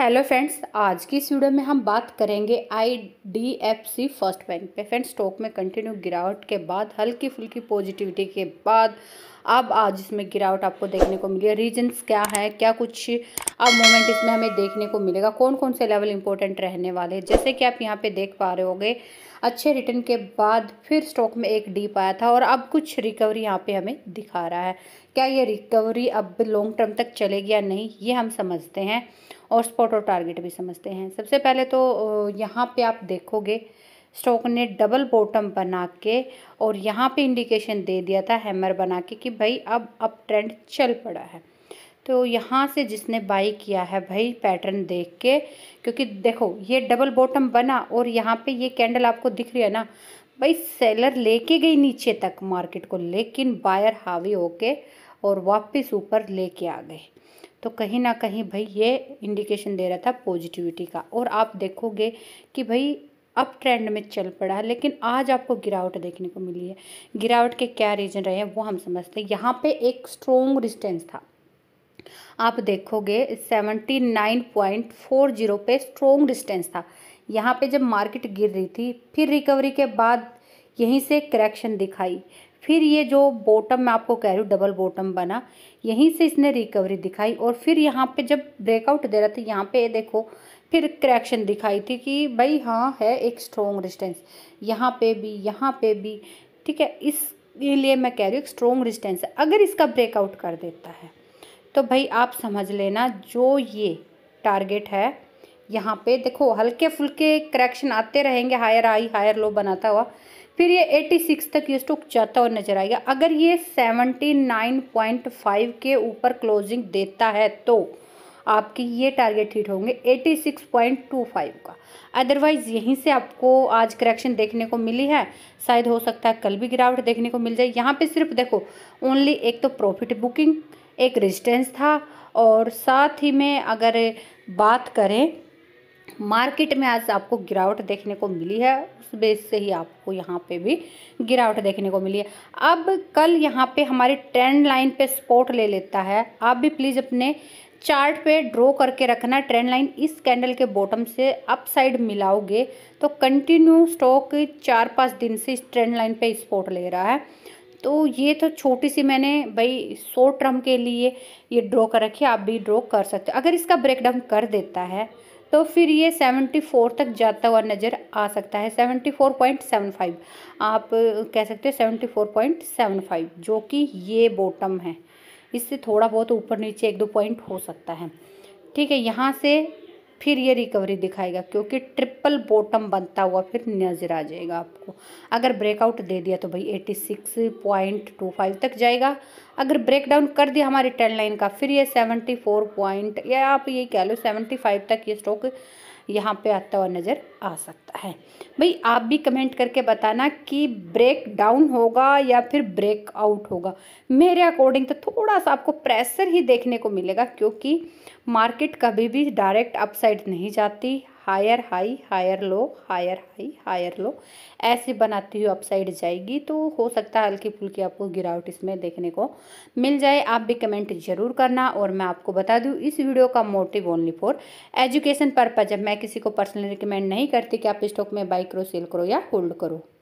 Hello friends आज की इस वीडियो में हम बात करेंगे I D F C first bank पे फ्रेंड्स स्टॉक में कंटिन्यू गिरावट के बाद हल्की फुल्की पॉजिटिविटी के बाद अब आज इसमें गिरावट आपको देखने को मिली है रीजन्स क्या है क्या कुछ अब मोमेंट इसमें हमें देखने को मिलेगा कौन कौन से लेवल इंपॉर्टेंट रहने वाले हैं जैसे कि आप यहाँ पे देख पा रहे होंगे अच्छे रिटर्न के बाद फिर स्टॉक में एक डीप आया था और अब कुछ रिकवरी यहाँ पे हमें दिखा रहा है क्या ये रिकवरी अब लॉन्ग टर्म तक चलेगी या नहीं ये हम समझते हैं और स्पॉट और टारगेट भी समझते हैं सबसे पहले तो यहाँ पे आप देखोगे स्टोक ने डबल बॉटम बना के और यहाँ पे इंडिकेशन दे दिया था हैमर बना के कि भाई अब अप ट्रेंड चल पड़ा है तो यहाँ से जिसने बाई किया है भाई पैटर्न देख के क्योंकि देखो ये डबल बॉटम बना और यहाँ पे ये कैंडल आपको दिख रही है ना भाई सेलर लेके गई नीचे तक मार्केट को लेकिन बायर हावी होके और वापस ऊपर लेके आ गए तो कहीं ना कहीं भाई ये इंडिकेशन दे रहा था पॉजिटिविटी का और आप देखोगे कि भाई अप ट्रेंड में चल पड़ा है लेकिन आज आपको गिरावट देखने को मिली है गिरावट के क्या रीज़न रहे हैं वो हम समझते हैं यहाँ पे एक स्ट्रोंग रिस्टेंस था आप देखोगे seventy nine point four zero पे स्ट्रोंग डिस्टेंस था यहाँ पे जब मार्केट गिर रही थी फिर रिकवरी के बाद यहीं से करेक्शन दिखाई फिर ये जो बॉटम मैं आपको कह रही हूँ डबल बॉटम बना यहीं से इसने रिकवरी दिखाई और फिर यहाँ पे जब ब्रेकआउट दे रहा था यहाँ पे देखो फिर करेक्शन दिखाई थी कि भाई हाँ है एक स्ट्रॉन्ग रिस्टेंस यहाँ पे भी यहाँ पे भी ठीक है इस लिए मैं कह रही हूँ एक स्ट्रोंग रिस्टेंस है अगर इसका ब्रेकआउट कर देता है तो भाई आप समझ लेना जो ये टारगेट है यहाँ पे देखो हल्के फुल्के करेक्शन आते रहेंगे हायर हाई हायर लो बनाता हुआ फिर ये 86 तक ये स्टॉक जाता हुआ नजर आएगा अगर ये 79.5 के ऊपर क्लोजिंग देता है तो आपकी ये टारगेट हिट होंगे 86.25 का अदरवाइज़ यहीं से आपको आज करेक्शन देखने को मिली है शायद हो सकता है कल भी गिरावट देखने को मिल जाए यहाँ पे सिर्फ देखो ओनली एक तो प्रॉफिट बुकिंग एक रेजिस्टेंस था और साथ ही में अगर बात करें मार्केट में आज आपको गिरावट देखने को मिली है उस बेस से ही आपको यहाँ पे भी गिरावट देखने को मिली है अब कल यहाँ पे हमारे ट्रेंड लाइन पे सपोर्ट ले लेता है आप भी प्लीज़ अपने चार्ट पे ड्रॉ करके रखना ट्रेंड लाइन इस कैंडल के बॉटम से अप साइड मिलाओगे तो कंटिन्यू स्टॉक चार पाँच दिन से इस ट्रेंड लाइन पे स्पोर्ट ले रहा है तो ये तो छोटी सी मैंने भाई शॉर्ट टर्म के लिए ये ड्रॉ कर रखी है आप भी ड्रॉ कर सकते हो अगर इसका ब्रेकडाउन कर देता है तो फिर ये 74 तक जाता हुआ नज़र आ सकता है 74.75 आप कह सकते हो 74.75 जो कि ये बॉटम है इससे थोड़ा बहुत ऊपर नीचे एक दो पॉइंट हो सकता है ठीक है यहाँ से फिर ये रिकवरी दिखाएगा क्योंकि ट्रिपल बॉटम बनता हुआ फिर नज़र आ जाएगा आपको अगर ब्रेकआउट दे दिया तो भाई eighty six point two five तक जाएगा अगर ब्रेक डाउन कर दिया हमारी टेन लाइन का फिर ये 74. फोर पॉइंट या आप ये कह लो सेवेंटी फाइव तक ये स्टॉक यहाँ पे आता हुआ नज़र आ सकता है भाई आप भी कमेंट करके बताना कि ब्रेक डाउन होगा या फिर ब्रेक आउट होगा मेरे अकॉर्डिंग तो थोड़ा सा आपको प्रेशर ही देखने को मिलेगा क्योंकि मार्केट कभी भी डायरेक्ट अपसाइड नहीं जाती higher high higher low higher high higher low ऐसे बनाती हुई अपसाइड जाएगी तो हो सकता है हल्की फुल्की आपको गिरावट इसमें देखने को मिल जाए आप भी कमेंट जरूर करना और मैं आपको बता दूँ इस वीडियो का motive only for education purpose जब मैं किसी को पर्सनली रिकमेंड नहीं करती कि आप स्टॉक में बाई करो सेल करो या होल्ड करो